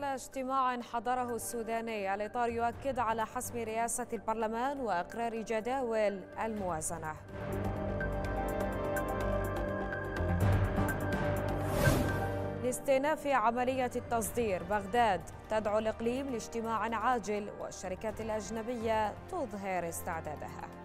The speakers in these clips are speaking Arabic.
خلال اجتماع حضره السوداني الإطار يؤكد على حسم رئاسة البرلمان وإقرار جداول الموازنة لاستئناف عملية التصدير بغداد تدعو الإقليم لاجتماع عاجل والشركات الأجنبية تظهر استعدادها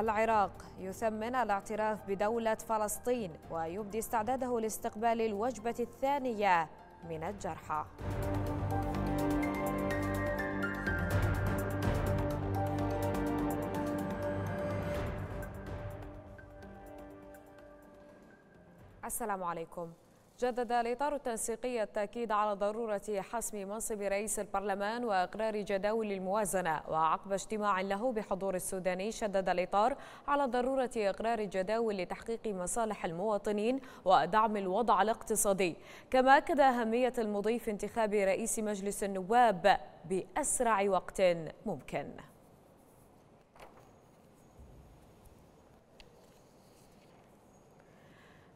العراق يثمن الاعتراف بدولة فلسطين ويبدي استعداده لاستقبال الوجبة الثانية من الجرحى السلام عليكم جدد الإطار التنسيقي التأكيد على ضرورة حسم منصب رئيس البرلمان وإقرار جداول الموازنة وعقب اجتماع له بحضور السوداني شدد الإطار على ضرورة إقرار جداول لتحقيق مصالح المواطنين ودعم الوضع الاقتصادي كما أكد أهمية المضي في انتخاب رئيس مجلس النواب بأسرع وقت ممكن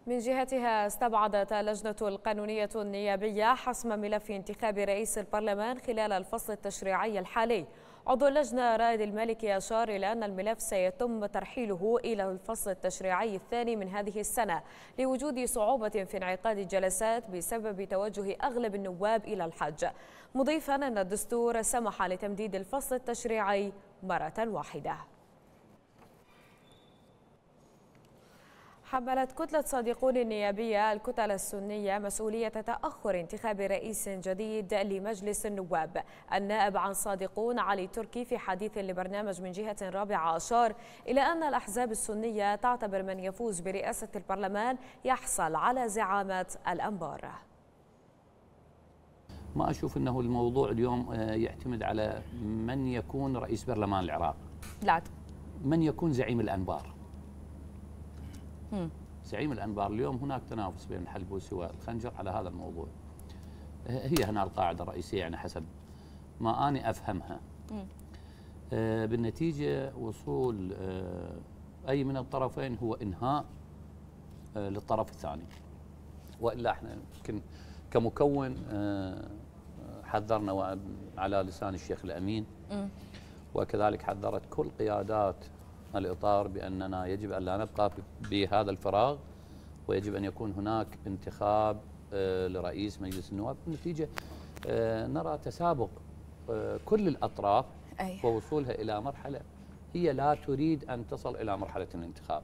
من جهتها استبعدت لجنة القانونية النيابية حسم ملف انتخاب رئيس البرلمان خلال الفصل التشريعي الحالي عضو اللجنة رائد الملك أشار إلى أن الملف سيتم ترحيله إلى الفصل التشريعي الثاني من هذه السنة لوجود صعوبة في انعقاد الجلسات بسبب توجه أغلب النواب إلى الحج مضيفا أن الدستور سمح لتمديد الفصل التشريعي مرة واحدة حملت كتلة صادقون النيابية الكتل السنية مسؤولية تأخر انتخاب رئيس جديد لمجلس النواب النائب عن صادقون علي تركي في حديث لبرنامج من جهة رابعة أشار إلى أن الأحزاب السنية تعتبر من يفوز برئاسة البرلمان يحصل على زعامة الأنبار ما أشوف أنه الموضوع اليوم آه، يعتمد على من يكون رئيس برلمان العراق لا من يكون زعيم الأنبار زعيم الانبار اليوم هناك تنافس بين الحلبوسي والخنجر على هذا الموضوع هي هنا القاعده الرئيسيه يعني حسب ما اني افهمها آه بالنتيجه وصول آه اي من الطرفين هو انهاء آه للطرف الثاني والا احنا يمكن كمكون آه، حذرنا على لسان الشيخ الامين وكذلك حذرت كل قيادات وسطنا الإطار بأننا يجب أن لا نبقى بهذا الفراغ ويجب أن يكون هناك انتخاب آه، لرئيس مجلس النواب بالنتيجة آه، نرى تسابق آه، كل الأطراف ووصولها إلى مرحلة هي لا تريد أن تصل إلى مرحلة الانتخاب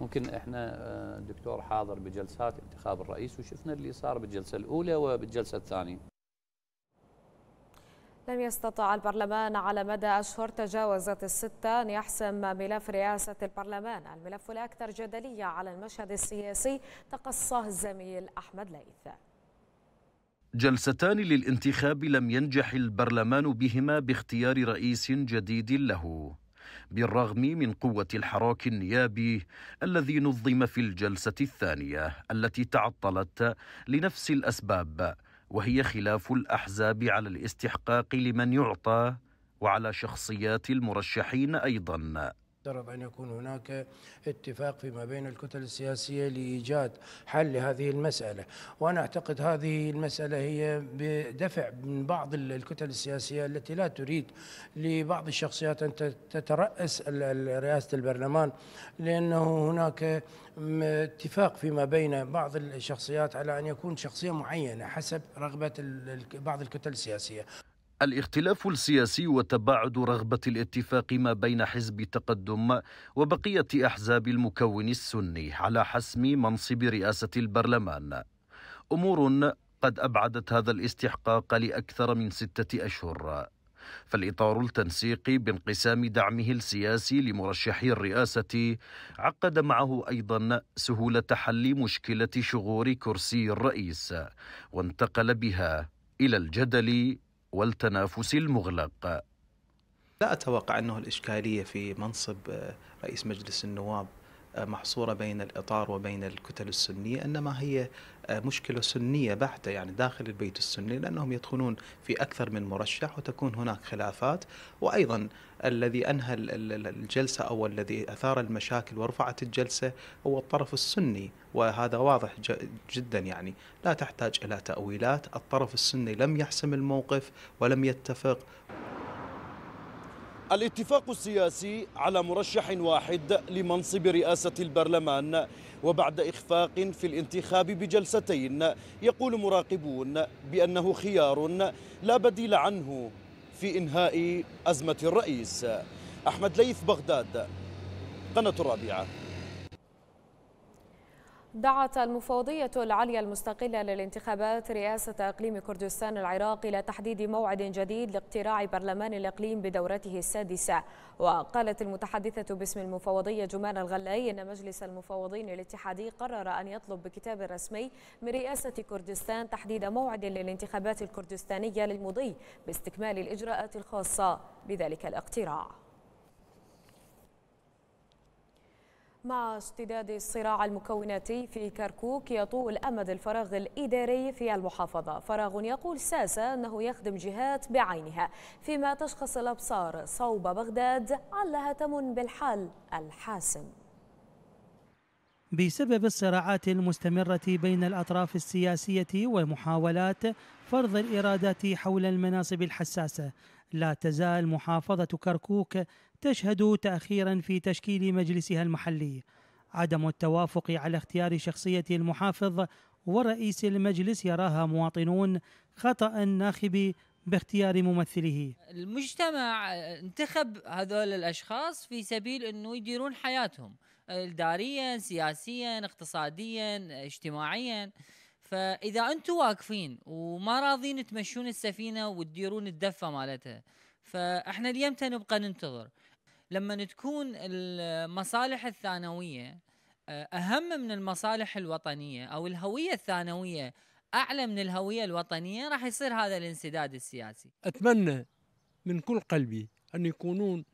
ممكن احنا دكتور حاضر بجلسات انتخاب الرئيس وشفنا اللي صار بالجلسه الاولى وبالجلسه الثانيه لم يستطع البرلمان على مدى أشهر تجاوزت الستة أن يحسم ملف رئاسة البرلمان الملف الأكثر جدلية على المشهد السياسي تقصاه الزميل أحمد ليث جلستان للانتخاب لم ينجح البرلمان بهما باختيار رئيس جديد له بالرغم من قوة الحراك النيابي الذي نظم في الجلسة الثانية التي تعطلت لنفس الأسباب وهي خلاف الاحزاب على الاستحقاق لمن يعطى وعلى شخصيات المرشحين ايضا يفترض أن يكون هناك اتفاق فيما بين الكتل السياسية لإيجاد حل لهذه المسألة وأنا أعتقد هذه المسألة هي بدفع من بعض الكتل السياسية التي لا تريد لبعض الشخصيات أن تترأس رئاسة البرلمان لأنه هناك اتفاق فيما بين بعض الشخصيات على أن يكون شخصية معينة حسب رغبة بعض الكتل السياسية الاختلاف السياسي وتباعد رغبة الاتفاق ما بين حزب تقدم وبقية أحزاب المكون السني على حسم منصب رئاسة البرلمان أمور قد أبعدت هذا الاستحقاق لأكثر من ستة أشهر فالإطار التنسيقي بانقسام دعمه السياسي لمرشحي الرئاسة عقد معه أيضا سهولة حل مشكلة شغور كرسي الرئيس وانتقل بها إلى الجدل والتنافس المغلق لا أتوقع أنه الإشكالية في منصب آه، رئيس مجلس النواب محصورة بين الإطار وبين الكتل السنية إنما هي آه، مشكلة سنية بحتة يعني داخل البيت السني لأنهم يدخلون في أكثر من مرشح وتكون هناك خلافات وأيضا الذي أنهى الجلسة أو الذي أثار المشاكل ورفعت الجلسة هو الطرف السني وهذا واضح جدا يعني لا تحتاج إلى تأويلات الطرف السني لم يحسم الموقف ولم يتفق الاتفاق السياسي على مرشح واحد لمنصب رئاسة البرلمان وبعد إخفاق في الانتخاب بجلستين يقول مراقبون بأنه خيار لا بديل عنه في إنهاء أزمة الرئيس أحمد ليث بغداد قناة الرابعة دعت المفوضية العليا المستقلة للانتخابات رئاسة إقليم كردستان العراق إلى تحديد موعد جديد لاقتراع برلمان الإقليم بدورته السادسة وقالت المتحدثة باسم المفوضية جمان الغلاي إن مجلس المفوضين الاتحادي قرر أن يطلب بكتاب رسمي من رئاسة كردستان تحديد موعد للانتخابات الكردستانية للمضي باستكمال الإجراءات الخاصة بذلك الاقتراع مع اشتداد الصراع المكوناتي في كركوك يطول أمد الفراغ الإداري في المحافظة فراغ يقول ساسا أنه يخدم جهات بعينها فيما تشخص الأبصار صوب بغداد علها تمن بالحال الحاسم بسبب الصراعات المستمرة بين الأطراف السياسية ومحاولات فرض الإرادات حول المناصب الحساسة لا تزال محافظة كركوك تشهد تأخيرا في تشكيل مجلسها المحلي عدم التوافق على اختيار شخصية المحافظ ورئيس المجلس يراها مواطنون خطأ الناخب باختيار ممثله المجتمع انتخب هذول الاشخاص في سبيل انه يديرون حياتهم اداريا سياسيا اقتصاديا اجتماعيا فاذا انتم واقفين وما راضين تمشون السفينه وتديرون الدفه مالتها فاحنا اليوم نبقى ننتظر لما تكون المصالح الثانويه آه، اهم من المصالح الوطنيه او الهويه الثانويه اعلى من الهويه الوطنيه راح يصير هذا الانسداد السياسي. اتمنى من كل قلبي ان يكونون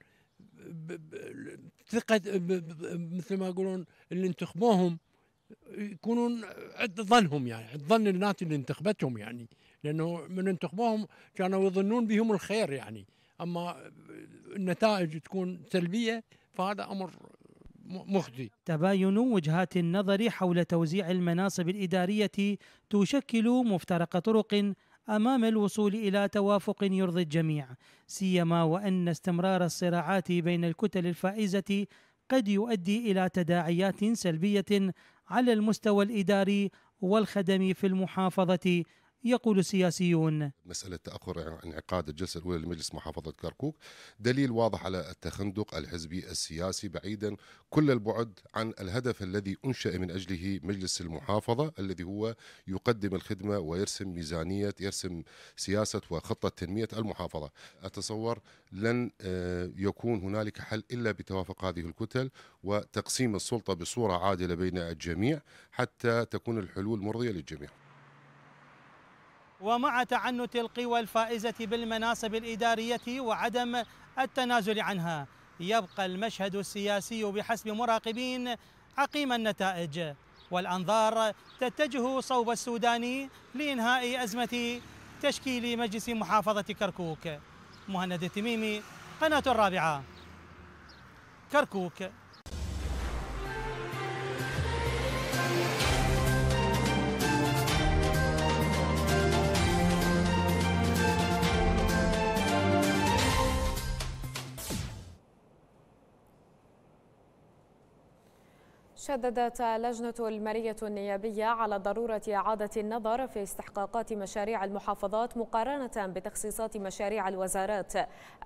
ثقة مثل ما يقولون اللي انتخبوهم يكونون عند ظنهم يعني عند ظن الناس اللي انتخبتهم يعني لانه من انتخبوهم كانوا يظنون بهم الخير يعني اما النتائج تكون سلبيه فهذا امر مخزي تباين وجهات النظر حول توزيع المناصب الاداريه تشكل مفترق طرق امام الوصول الى توافق يرضي الجميع سيما وان استمرار الصراعات بين الكتل الفائزه قد يؤدي الى تداعيات سلبيه على المستوى الاداري والخدمي في المحافظه يقول السياسيون مسألة تأخر انعقاد الجلسة الأولى لمجلس محافظة كركوك دليل واضح على التخندق الحزبي السياسي بعيدا كل البعد عن الهدف الذي أنشأ من أجله مجلس المحافظة الذي هو يقدم الخدمة ويرسم ميزانية يرسم سياسة وخطة تنمية المحافظة أتصور لن آه، يكون هنالك حل إلا بتوافق هذه الكتل وتقسيم السلطة بصورة عادلة بين الجميع حتى تكون الحلول مرضية للجميع ومع تعنت القوى الفائزة بالمناصب الإدارية وعدم التنازل عنها يبقى المشهد السياسي بحسب مراقبين عقيم النتائج والأنظار تتجه صوب السوداني لإنهاء أزمة تشكيل مجلس محافظة كركوك مهند التميمي قناة الرابعة كركوك شددت لجنة المالية النيابية على ضرورة إعادة النظر في استحقاقات مشاريع المحافظات مقارنة بتخصيصات مشاريع الوزارات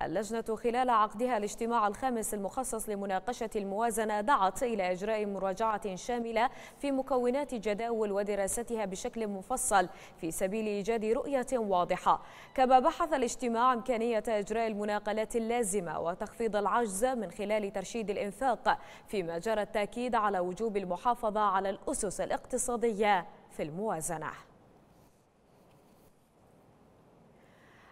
اللجنة خلال عقدها الاجتماع الخامس المخصص لمناقشة الموازنة دعت إلى إجراء مراجعة شاملة في مكونات جداول ودراستها بشكل مفصل في سبيل إيجاد رؤية واضحة كما بحث الاجتماع إمكانية إجراء المناقلات اللازمة وتخفيض العجز من خلال ترشيد الإنفاق فيما جرى التأكيد على وجود وجوب المحافظة على الأسس الاقتصادية في الموازنة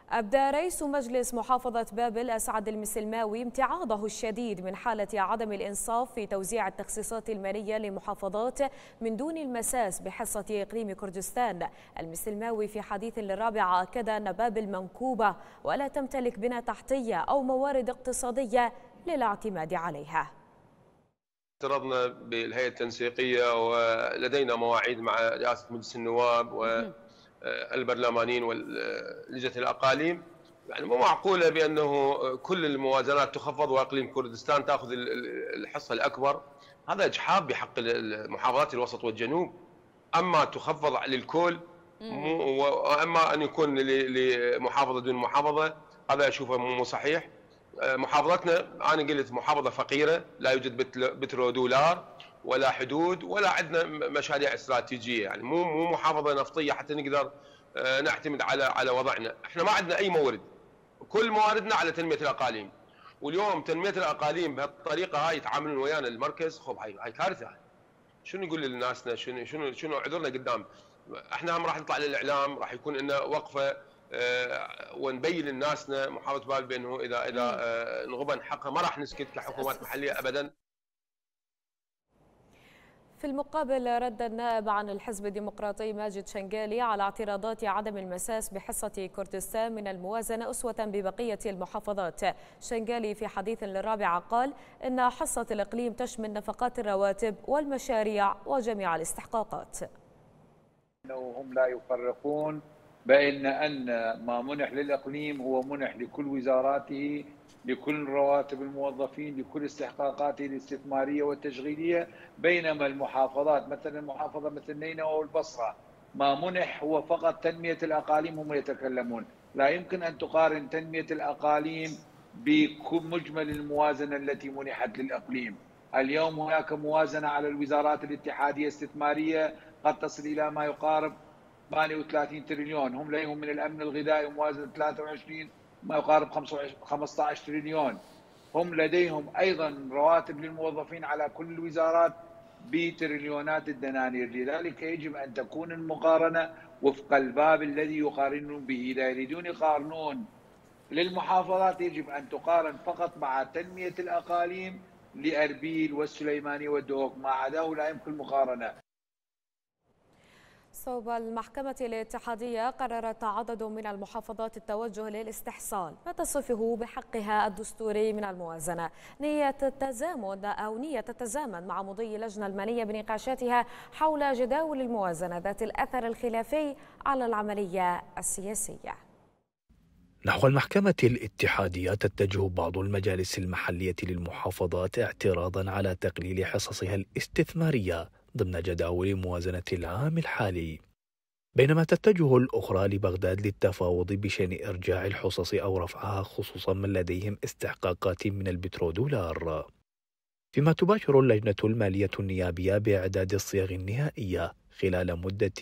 أبدى رئيس مجلس محافظة بابل أسعد المسلماوي امتعاضه الشديد من حالة عدم الإنصاف في توزيع التخصيصات المالية لمحافظات من دون المساس بحصة إقليم كردستان المسلماوي في حديث للرابعة أكد أن بابل منكوبة ولا تمتلك بنى تحتية أو موارد اقتصادية للاعتماد عليها افترضنا بالهيئه التنسيقيه ولدينا مواعيد مع رئاسه مجلس النواب والبرلمانيين ولجنه الاقاليم يعني مو معقوله بانه كل الموازنات تخفض واقليم كردستان تاخذ الحصه الاكبر هذا اجحاف بحق محافظات الوسط والجنوب اما تخفض للكل واما ان يكون لمحافظه دون محافظه هذا اشوفه مو صحيح آه، محافظتنا انا قلت محافظه فقيره لا يوجد بترو دولار ولا حدود ولا عندنا مشاريع استراتيجيه يعني مو مو محافظه نفطيه حتى نقدر آه، نعتمد على على وضعنا، احنا ما عندنا اي مورد. كل مواردنا على تنميه الاقاليم. واليوم تنميه الاقاليم بهالطريقه هاي يتعاملون ويانا المركز خب هاي هاي كارثه شنو نقول لناسنا؟ شنو شنو شنو عذرنا قدام؟ احنا هم راح نطلع للاعلام راح يكون لنا وقفه آه، ونبين لناسنا محاوله بال بانه اذا اذا آه، نغبن حقها ما راح نسكت كحكومات محليه ابدا في المقابل رد النائب عن الحزب الديمقراطي ماجد شنغالي على اعتراضات عدم المساس بحصة كردستان من الموازنة أسوة ببقية المحافظات شنغالي في حديث للرابعة قال إن حصة الإقليم تشمل نفقات الرواتب والمشاريع وجميع الاستحقاقات لو هم لا يفرقون بان أن ما منح للإقليم هو منح لكل وزاراته لكل رواتب الموظفين لكل استحقاقاته الاستثمارية والتشغيلية بينما المحافظات مثلا المحافظة مثل نينوى والبصرة ما منح هو فقط تنمية الأقاليم هم يتكلمون لا يمكن أن تقارن تنمية الأقاليم بمجمل الموازنة التي منحت للإقليم اليوم هناك موازنة على الوزارات الاتحادية الاستثمارية قد تصل إلى ما يقارب 38 تريليون هم لديهم من الامن الغذائي موازنه 23 ما يقارب 15 تريليون هم لديهم ايضا رواتب للموظفين على كل الوزارات بتريليونات الدنانير لذلك يجب ان تكون المقارنه وفق الباب الذي يقارنون به اذا يريدون يقارنون للمحافظات يجب ان تقارن فقط مع تنميه الاقاليم لاربيل والسليمانيه والدوق ما عداه لا يمكن المقارنه صوب المحكمة الاتحادية قررت عدد من المحافظات التوجه للاستحصال ما تصفه بحقها الدستوري من الموازنة نية التزامن أو نية تتزامن مع مضي اللجنة المالية بنقاشاتها حول جداول الموازنة ذات الأثر الخلافي على العملية السياسية نحو المحكمة الاتحادية تتجه بعض المجالس المحلية للمحافظات اعتراضا على تقليل حصصها الاستثمارية ضمن جداول موازنة العام الحالي بينما تتجه الأخرى لبغداد للتفاوض بشأن إرجاع الحصص أو رفعها خصوصا من لديهم استحقاقات من البترودولار فيما تباشر اللجنة المالية النيابية بإعداد الصيغ النهائية خلال مدة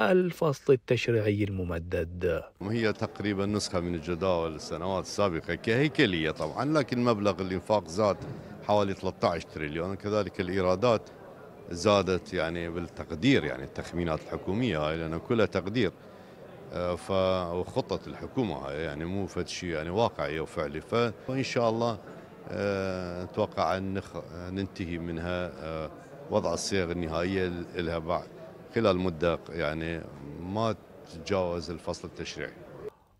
الفصل التشريعي الممدد وهي تقريبا نسخة من الجداول السنوات السابقة كهيكلية طبعا لكن مبلغ الإنفاق زاد حوالي 13 تريليون كذلك الإيرادات زادت يعني بالتقدير يعني التخمينات الحكومية هاي لأنه كلها تقدير آه، وخطة الحكومة هاي يعني مو فد شيء يعني واقعي وفعلي فإن شاء الله نتوقع آه، أن ننتهي منها آه، وضع الصيغ النهائية لها بعد خلال مدة يعني ما تتجاوز الفصل التشريعي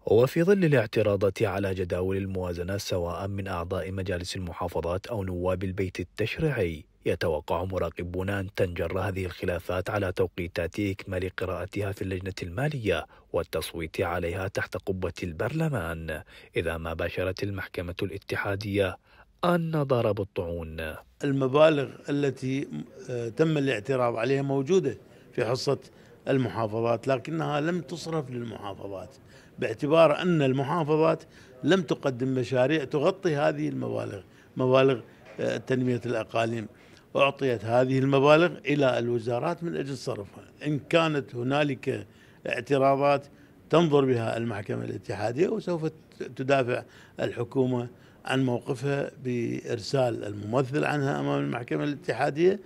وفي ظل الاعتراضات على جداول الموازنة سواء من أعضاء مجالس المحافظات أو نواب البيت التشريعي يتوقع مراقبون أن تنجر هذه الخلافات على توقيتات إكمال قراءتها في اللجنة المالية والتصويت عليها تحت قبة البرلمان إذا ما باشرت المحكمة الاتحادية النظر بالطعون المبالغ التي آه، تم الاعتراض عليها موجودة في حصة المحافظات لكنها لم تصرف للمحافظات باعتبار أن المحافظات لم تقدم مشاريع تغطي هذه المبالغ مبالغ آه، تنمية الأقاليم أعطيت هذه المبالغ إلى الوزارات من أجل صرفها إن كانت هنالك اعتراضات تنظر بها المحكمة الاتحادية وسوف تدافع الحكومة عن موقفها بإرسال الممثل عنها أمام المحكمة الاتحادية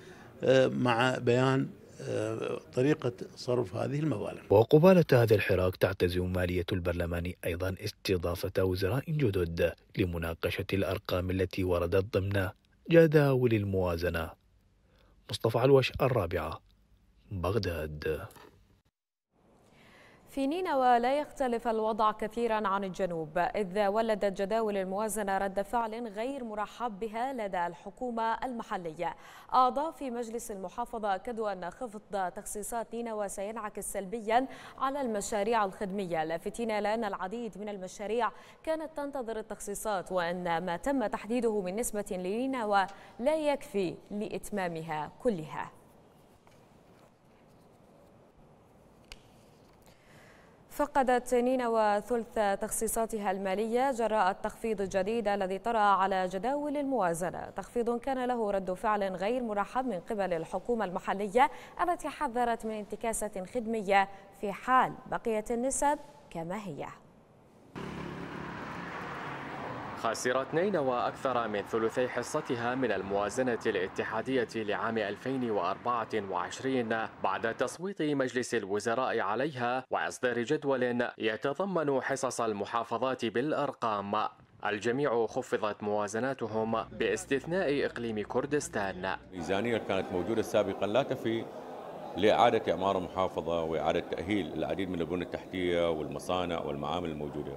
آه، مع بيان آه، طريقة صرف هذه المبالغ وقبالة هذا الحراك تعتزم مالية البرلمان أيضا استضافة وزراء جدد لمناقشة الأرقام التي وردت ضمن جداول الموازنة مصطفى علوش الرابعة بغداد في نينوى لا يختلف الوضع كثيرا عن الجنوب إذ ولدت جداول الموازنة رد فعل غير مرحب بها لدى الحكومة المحلية أعضاء في مجلس المحافظة أكدوا أن خفض تخصيصات نينوى سينعكس سلبيا على المشاريع الخدمية لافتين إلى أن العديد من المشاريع كانت تنتظر التخصيصات وأن ما تم تحديده من نسبة لنينوى لا يكفي لإتمامها كلها فقدت نينوى وثلث تخصيصاتها المالية جراء التخفيض الجديد الذي طرأ على جداول الموازنة تخفيض كان له رد فعل غير مرحب من قبل الحكومة المحلية التي حذرت من انتكاسة خدمية في حال بقيت النسب كما هي خاسرة نينوى وأكثر من ثلثي حصتها من الموازنة الاتحادية لعام 2024 بعد تصويت مجلس الوزراء عليها وإصدار جدول يتضمن حصص المحافظات بالأرقام الجميع خفضت موازناتهم باستثناء إقليم كردستان ميزانية كانت موجودة سابقا لا تفي لإعادة إعمار المحافظة وإعادة تأهيل العديد من البنى التحتية والمصانع والمعامل الموجودة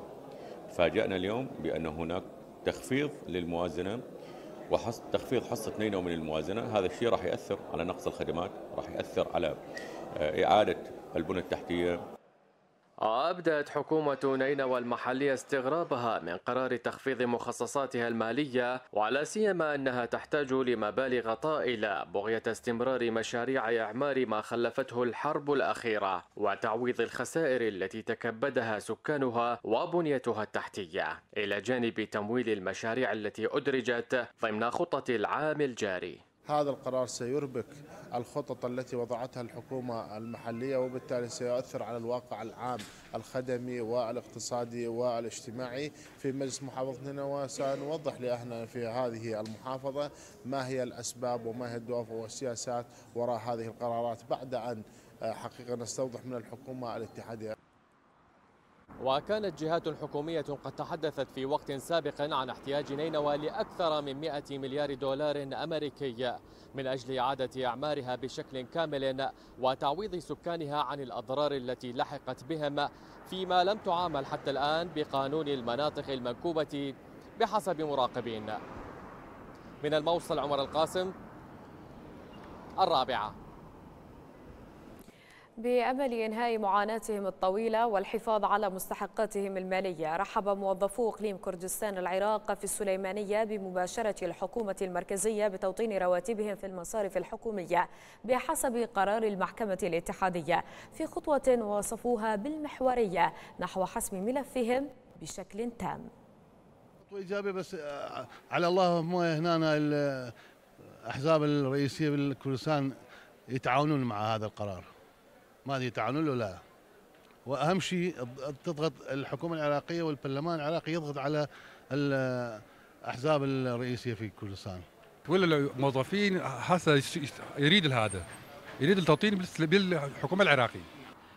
فاجأنا اليوم بأن هناك تخفيض للموازنه وحص تخفيض حصه نينو من الموازنه هذا الشيء راح ياثر على نقص الخدمات راح ياثر على آه، اعاده البنى التحتيه أبدت حكومة نينوى المحلية استغرابها من قرار تخفيض مخصصاتها المالية ولا سيما أنها تحتاج لمبالغ طائلة بغية استمرار مشاريع إعمار ما خلفته الحرب الأخيرة وتعويض الخسائر التي تكبدها سكانها وبنيتها التحتية إلى جانب تمويل المشاريع التي أدرجت ضمن خطة العام الجاري هذا القرار سيربك الخطط التي وضعتها الحكومة المحلية وبالتالي سيؤثر على الواقع العام الخدمي والاقتصادي والاجتماعي في مجلس محافظتنا وسنوضح لأهلنا في هذه المحافظة ما هي الأسباب وما هي الدوافع والسياسات وراء هذه القرارات بعد أن حقيقة نستوضح من الحكومة الاتحادية وكانت جهات حكومية قد تحدثت في وقت سابق عن احتياج نينوى لأكثر من 100 مليار دولار أمريكي من أجل إعادة أعمارها بشكل كامل وتعويض سكانها عن الأضرار التي لحقت بهم فيما لم تعامل حتى الآن بقانون المناطق المنكوبة بحسب مراقبين من الموصل عمر القاسم الرابعه بأمل إنهاء معاناتهم الطويلة والحفاظ على مستحقاتهم المالية رحب موظفو إقليم كردستان العراق في السليمانية بمباشرة الحكومة المركزية بتوطين رواتبهم في المصارف الحكومية بحسب قرار المحكمة الاتحادية في خطوة وصفوها بالمحورية نحو حسم ملفهم بشكل تام إيجابي بس آه، على الله هم هنا الأحزاب الرئيسية بالكردستان يتعاونون مع هذا القرار ما ادري تعاون له لا واهم شيء تضغط الحكومه العراقيه والبرلمان العراقي يضغط على الاحزاب الرئيسيه في كردستان ولا الموظفين هسه يريد هذا يريد التوطين بالحكومه العراقيه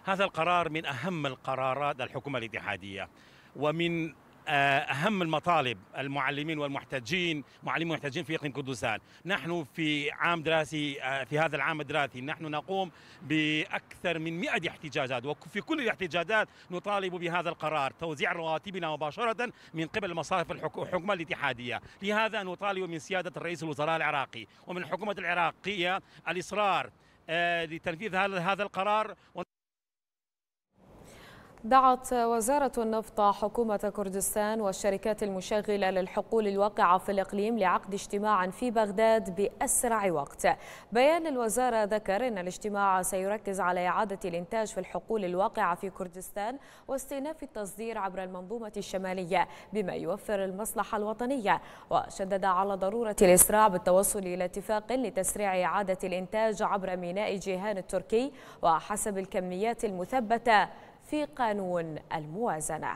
هذا القرار من اهم القرارات الحكومه الاتحاديه ومن آه، اهم المطالب المعلمين والمحتجين معلمين والمحتجين في اقليم كردستان نحن في عام دراسي آه، في هذا العام الدراسي نحن نقوم باكثر من 100 احتجاجات وفي كل الاحتجاجات نطالب بهذا القرار توزيع رواتبنا مباشره من قبل المصارف الحكومه الاتحاديه لهذا نطالب من سياده الرئيس الوزراء العراقي ومن الحكومه العراقيه الاصرار آه، لتنفيذ هذا القرار دعت وزارة النفط حكومة كردستان والشركات المشغلة للحقول الواقعة في الإقليم لعقد اجتماع في بغداد بأسرع وقت بيان الوزارة ذكر أن الاجتماع سيركز على إعادة الإنتاج في الحقول الواقعة في كردستان واستئناف التصدير عبر المنظومة الشمالية بما يوفر المصلحة الوطنية وشدد على ضرورة الإسراع بالتوصل إلى اتفاق لتسريع إعادة الإنتاج عبر ميناء جيهان التركي وحسب الكميات المثبتة في قانون الموازنة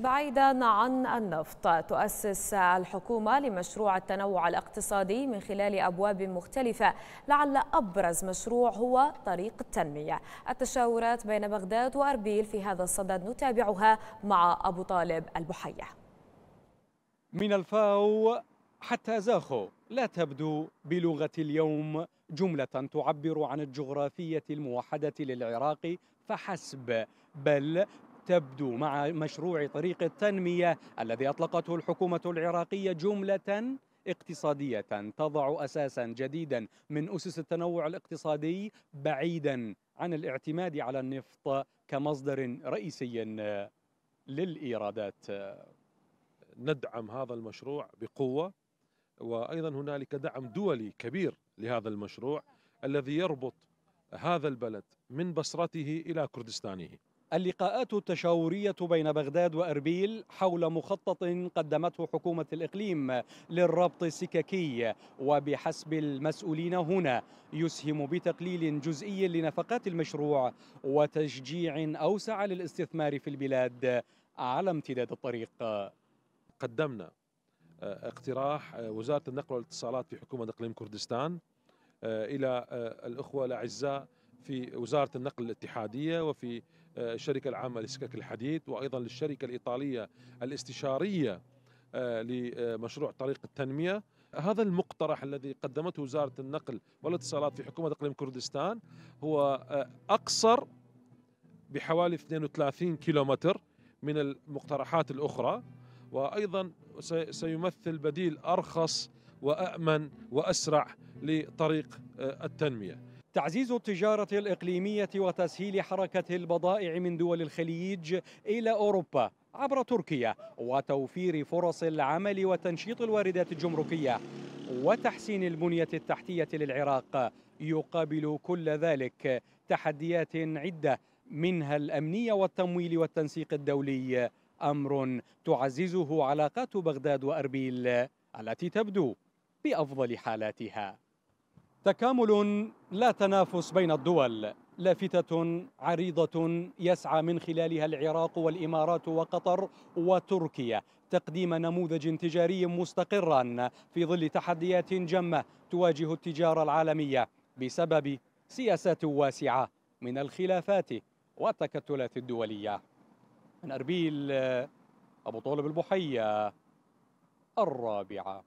بعيدا عن النفط تؤسس الحكومة لمشروع التنوع الاقتصادي من خلال أبواب مختلفة لعل أبرز مشروع هو طريق التنمية التشاورات بين بغداد وأربيل في هذا الصدد نتابعها مع أبو طالب البحية من الفاو حتى زاخو لا تبدو بلغة اليوم جملة تعبر عن الجغرافية الموحدة للعراق فحسب بل تبدو مع مشروع طريق التنمية الذي أطلقته الحكومة العراقية جملة اقتصادية تضع أساسا جديدا من أسس التنوع الاقتصادي بعيدا عن الاعتماد على النفط كمصدر رئيسي للإيرادات ندعم هذا المشروع بقوة وأيضا هنالك دعم دولي كبير لهذا المشروع الذي يربط هذا البلد من بصرته إلى كردستانه اللقاءات التشاورية بين بغداد وأربيل حول مخطط قدمته حكومة الإقليم للربط السككي وبحسب المسؤولين هنا يسهم بتقليل جزئي لنفقات المشروع وتشجيع أوسع للاستثمار في البلاد على امتداد الطريق قدمنا آه، اقتراح آه، وزاره النقل والاتصالات في حكومه اقليم كردستان آه، الى الاخوه الاعزاء في وزاره النقل الاتحاديه وفي الشركه العامه لسكك الحديد وايضا للشركه الايطاليه الاستشاريه لمشروع طريق التنميه هذا المقترح الذي قدمته وزاره النقل والاتصالات في حكومه اقليم كردستان هو اقصر بحوالي 32 كيلومتر من المقترحات الاخرى وايضا سيمثل بديل أرخص وأأمن وأسرع لطريق آه، التنمية تعزيز التجارة الإقليمية وتسهيل حركة البضائع من دول الخليج إلى أوروبا عبر تركيا وتوفير فرص العمل وتنشيط الواردات الجمركية وتحسين البنية التحتية للعراق يقابل كل ذلك تحديات عدة منها الأمنية والتمويل والتنسيق الدولي امر تعززه علاقات بغداد واربيل التي تبدو بافضل حالاتها تكامل لا تنافس بين الدول لافتة عريضة يسعى من خلالها العراق والإمارات وقطر وتركيا تقديم نموذج تجاري مستقرا في ظل تحديات جمة تواجه التجارة العالمية بسبب سياسات واسعة من الخلافات والتكتلات الدولية من أربيل أبو طالب البحية الرابعة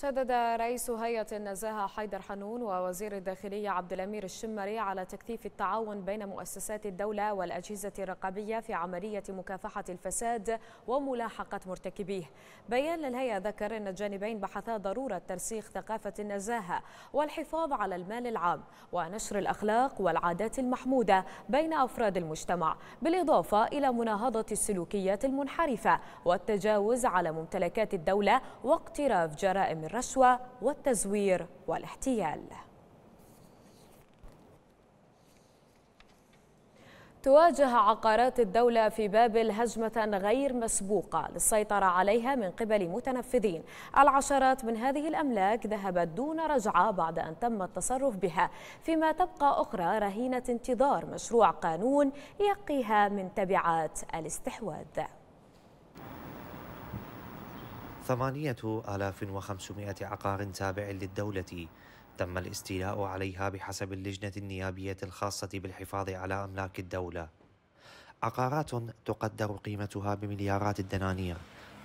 شدد رئيس هيئة النزاهة حيدر حنون ووزير الداخلية عبد الأمير الشمري على تكثيف التعاون بين مؤسسات الدولة والأجهزة الرقابية في عملية مكافحة الفساد وملاحقة مرتكبيه. بيان للهيئة ذكر أن الجانبين بحثا ضرورة ترسيخ ثقافة النزاهة والحفاظ على المال العام ونشر الأخلاق والعادات المحمودة بين أفراد المجتمع، بالإضافة إلى مناهضة السلوكيات المنحرفة والتجاوز على ممتلكات الدولة واقتراف جرائم الرشوة والتزوير والاحتيال تواجه عقارات الدولة في بابل هجمة غير مسبوقة للسيطرة عليها من قبل متنفذين العشرات من هذه الأملاك ذهبت دون رجعة بعد أن تم التصرف بها فيما تبقى أخرى رهينة انتظار مشروع قانون يقيها من تبعات الاستحواذ ثمانية آلاف وخمسمائة عقار تابع للدولة تم الاستيلاء عليها بحسب اللجنة النيابية الخاصة بالحفاظ على أملاك الدولة عقارات تقدر قيمتها بمليارات الدنانير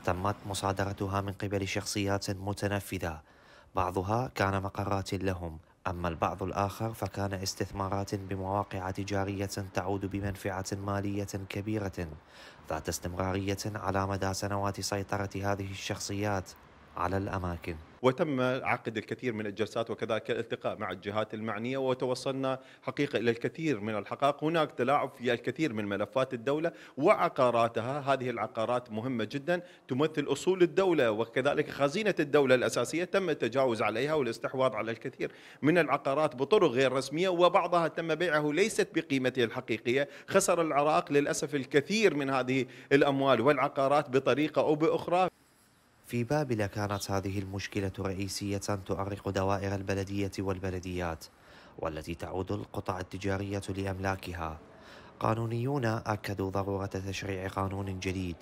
تمت مصادرتها من قبل شخصيات متنفذة بعضها كان مقرات لهم أما البعض الآخر فكان استثمارات بمواقع تجارية تعود بمنفعة مالية كبيرة ذات استمرارية على مدى سنوات سيطرة هذه الشخصيات على الأماكن وتم عقد الكثير من الجلسات وكذلك الالتقاء مع الجهات المعنيه وتوصلنا حقيقه الى الكثير من الحقائق، هناك تلاعب في الكثير من ملفات الدوله وعقاراتها، هذه العقارات مهمه جدا تمثل اصول الدوله وكذلك خزينه الدوله الاساسيه تم التجاوز عليها والاستحواذ على الكثير من العقارات بطرق غير رسميه وبعضها تم بيعه ليست بقيمته الحقيقيه، خسر العراق للاسف الكثير من هذه الاموال والعقارات بطريقه او باخرى في بابل كانت هذه المشكلة رئيسية تؤرق دوائر البلدية والبلديات والتي تعود القطع التجارية لأملاكها قانونيون أكدوا ضرورة تشريع قانون جديد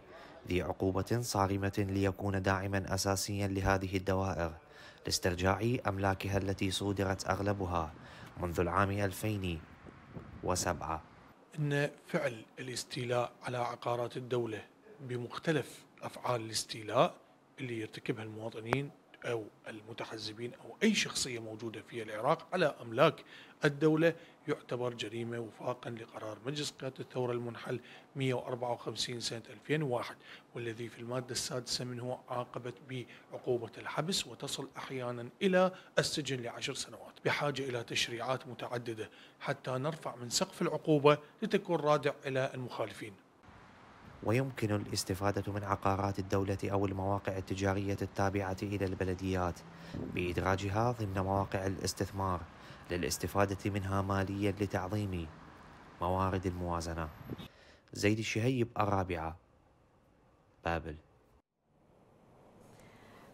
ذي عقوبة صارمة ليكون داعما أساسيا لهذه الدوائر لاسترجاع أملاكها التي صودرت أغلبها منذ العام 2007 أن فعل الاستيلاء على عقارات الدولة بمختلف أفعال الاستيلاء اللي يرتكبها المواطنين أو المتحزبين أو أي شخصية موجودة في العراق على أملاك الدولة يعتبر جريمة وفاقا لقرار مجلس قيادة الثورة المنحل 154 سنة 2001 والذي في المادة السادسة منه عاقبت بعقوبة الحبس وتصل أحيانا إلى السجن لعشر سنوات بحاجة إلى تشريعات متعددة حتى نرفع من سقف العقوبة لتكون رادع إلى المخالفين ويمكن الاستفادة من عقارات الدولة أو المواقع التجارية التابعة إلى البلديات بإدراجها ضمن مواقع الاستثمار للاستفادة منها ماليا لتعظيم موارد الموازنة زيد الشهيب الرابعة بابل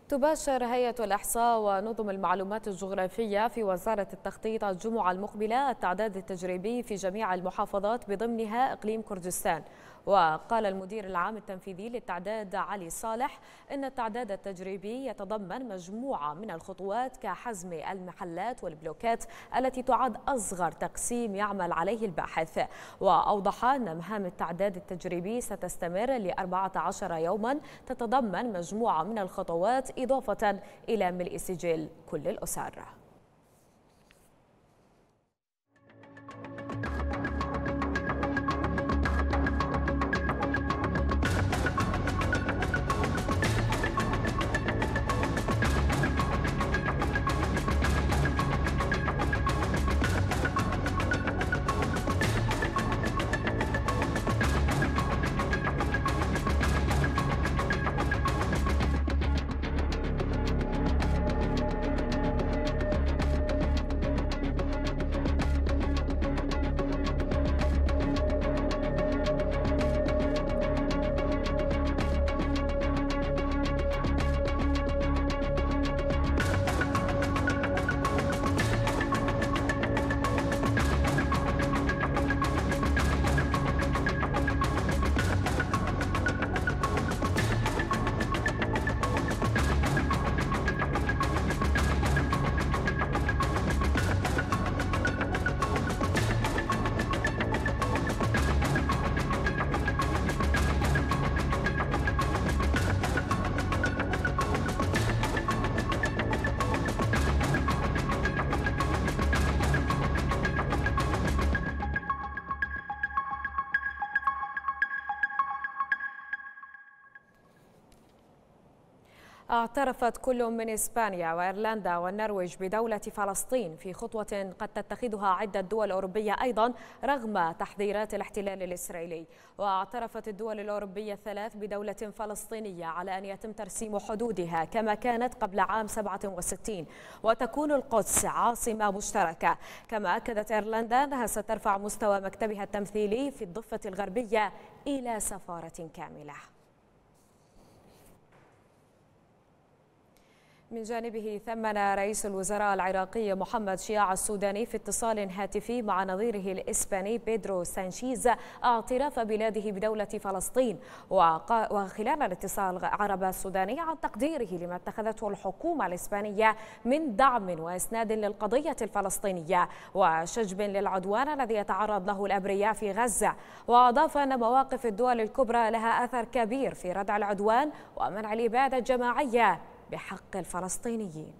تباشر هيئة الإحصاء ونظم المعلومات الجغرافية في وزارة التخطيط الجمعة المقبلة التعداد التجريبي في جميع المحافظات بضمنها إقليم كردستان وقال المدير العام التنفيذي للتعداد علي صالح إن التعداد التجريبي يتضمن مجموعة من الخطوات كحزم المحلات والبلوكات التي تعد أصغر تقسيم يعمل عليه الباحث وأوضح أن مهام التعداد التجريبي ستستمر ل 14 يوما تتضمن مجموعة من الخطوات إضافة إلى ملء سجل كل الأسر اعترفت كل من إسبانيا وإيرلندا والنرويج بدولة فلسطين في خطوة قد تتخذها عدة دول أوروبية أيضا رغم تحذيرات الاحتلال الإسرائيلي واعترفت الدول الأوروبية الثلاث بدولة فلسطينية على أن يتم ترسيم حدودها كما كانت قبل عام 67 وتكون القدس عاصمة مشتركة كما أكدت إيرلندا أنها سترفع مستوى مكتبها التمثيلي في الضفة الغربية إلى سفارة كاملة من جانبه ثمن رئيس الوزراء العراقي محمد شياع السوداني في اتصال هاتفي مع نظيره الإسباني بيدرو سانشيز اعتراف بلاده بدولة فلسطين وخلال الاتصال عرب السوداني عن تقديره لما اتخذته الحكومة الإسبانية من دعم وإسناد للقضية الفلسطينية وشجب للعدوان الذي يتعرض له الأبرياء في غزة وأضاف أن مواقف الدول الكبرى لها أثر كبير في ردع العدوان ومنع الإبادة الجماعية بحق الفلسطينيين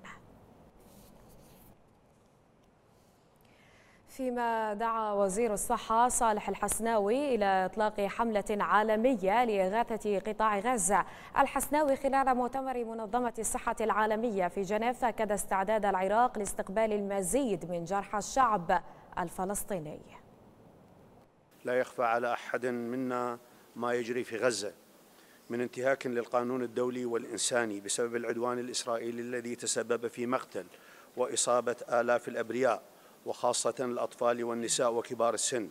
فيما دعا وزير الصحة صالح الحسناوي إلى إطلاق حملة عالمية لإغاثة قطاع غزة الحسناوي خلال مؤتمر منظمة الصحة العالمية في جنيف أكد استعداد العراق لاستقبال المزيد من جرحى الشعب الفلسطيني لا يخفى على أحد منا ما يجري في غزة من انتهاك للقانون الدولي والإنساني بسبب العدوان الإسرائيلي الذي تسبب في مقتل وإصابة آلاف الأبرياء وخاصة الأطفال والنساء وكبار السن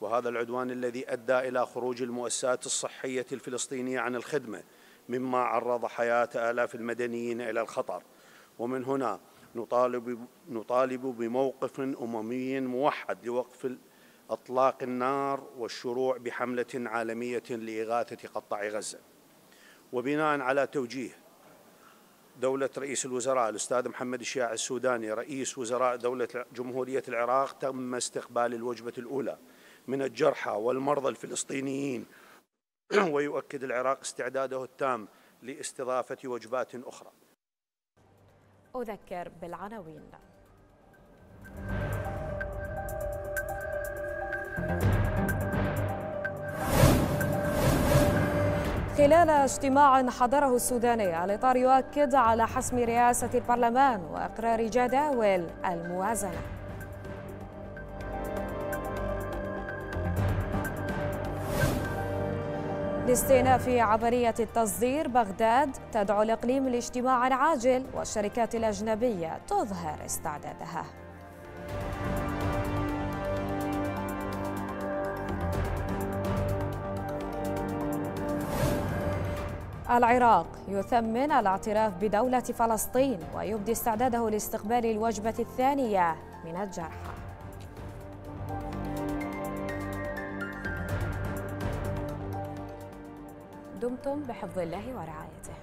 وهذا العدوان الذي أدى إلى خروج المؤسسات الصحية الفلسطينية عن الخدمة مما عرض حياة آلاف المدنيين إلى الخطر ومن هنا نطالب, نطالب بموقف أممي موحد لوقف اطلاق النار والشروع بحمله عالميه لاغاثه قطاع غزه وبناء على توجيه دوله رئيس الوزراء الاستاذ محمد الشياع السوداني رئيس وزراء دوله جمهوريه العراق تم استقبال الوجبه الاولى من الجرحى والمرضى الفلسطينيين ويؤكد العراق استعداده التام لاستضافه وجبات اخرى اذكر بالعناوين خلال اجتماع حضره السوداني الإطار يؤكد على حسم رئاسة البرلمان وإقرار جداول الموازنة لاستئناف عملية التصدير بغداد تدعو الإقليم لاجتماع عاجل والشركات الأجنبية تظهر استعدادها العراق يثمن الاعتراف بدولة فلسطين ويبدي استعداده لاستقبال الوجبة الثانية من الجرحى دمتم بحفظ الله ورعايته